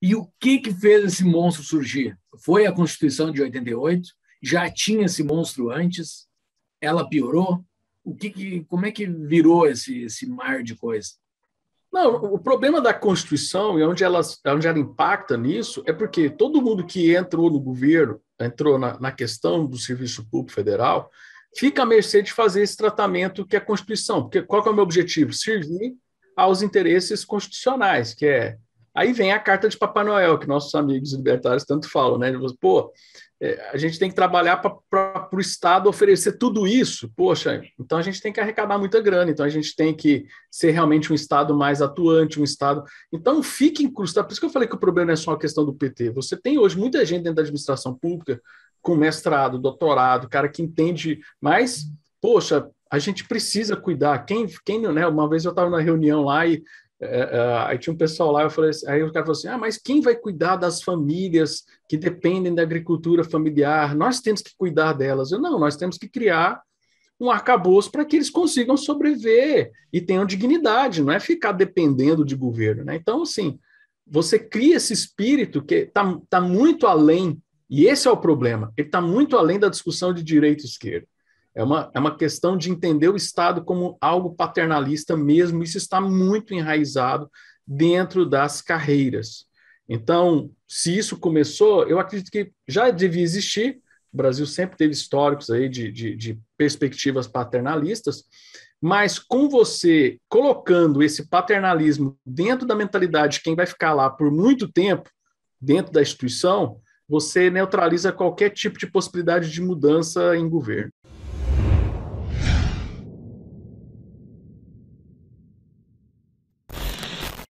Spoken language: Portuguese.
E o que, que fez esse monstro surgir? Foi a Constituição de 88, já tinha esse monstro antes, ela piorou? O que, que como é que virou esse, esse mar de coisa? Não, o problema da Constituição e onde ela, onde ela impacta nisso é porque todo mundo que entrou no governo, entrou na, na questão do serviço público federal, fica à mercê de fazer esse tratamento que é a Constituição. Porque qual é o meu objetivo? Servir aos interesses constitucionais, que é Aí vem a carta de Papai Noel, que nossos amigos libertários tanto falam, né? Pô, é, a gente tem que trabalhar para o Estado oferecer tudo isso. Poxa, então a gente tem que arrecadar muita grana, então a gente tem que ser realmente um Estado mais atuante, um Estado. Então fique incrustado. Tá? Por isso que eu falei que o problema não é só a questão do PT. Você tem hoje muita gente dentro da administração pública com mestrado, doutorado, cara que entende, mas, poxa, a gente precisa cuidar. Quem, quem né? Uma vez eu estava na reunião lá e é, é, aí tinha um pessoal lá, eu falei assim, aí o cara falou assim: ah, mas quem vai cuidar das famílias que dependem da agricultura familiar? Nós temos que cuidar delas. Eu, não, nós temos que criar um arcabouço para que eles consigam sobreviver e tenham dignidade, não é ficar dependendo de governo. Né? Então, assim, você cria esse espírito que está tá muito além, e esse é o problema, ele está muito além da discussão de direito e esquerda. É uma, é uma questão de entender o Estado como algo paternalista mesmo, isso está muito enraizado dentro das carreiras. Então, se isso começou, eu acredito que já devia existir, o Brasil sempre teve históricos aí de, de, de perspectivas paternalistas, mas com você colocando esse paternalismo dentro da mentalidade de quem vai ficar lá por muito tempo, dentro da instituição, você neutraliza qualquer tipo de possibilidade de mudança em governo.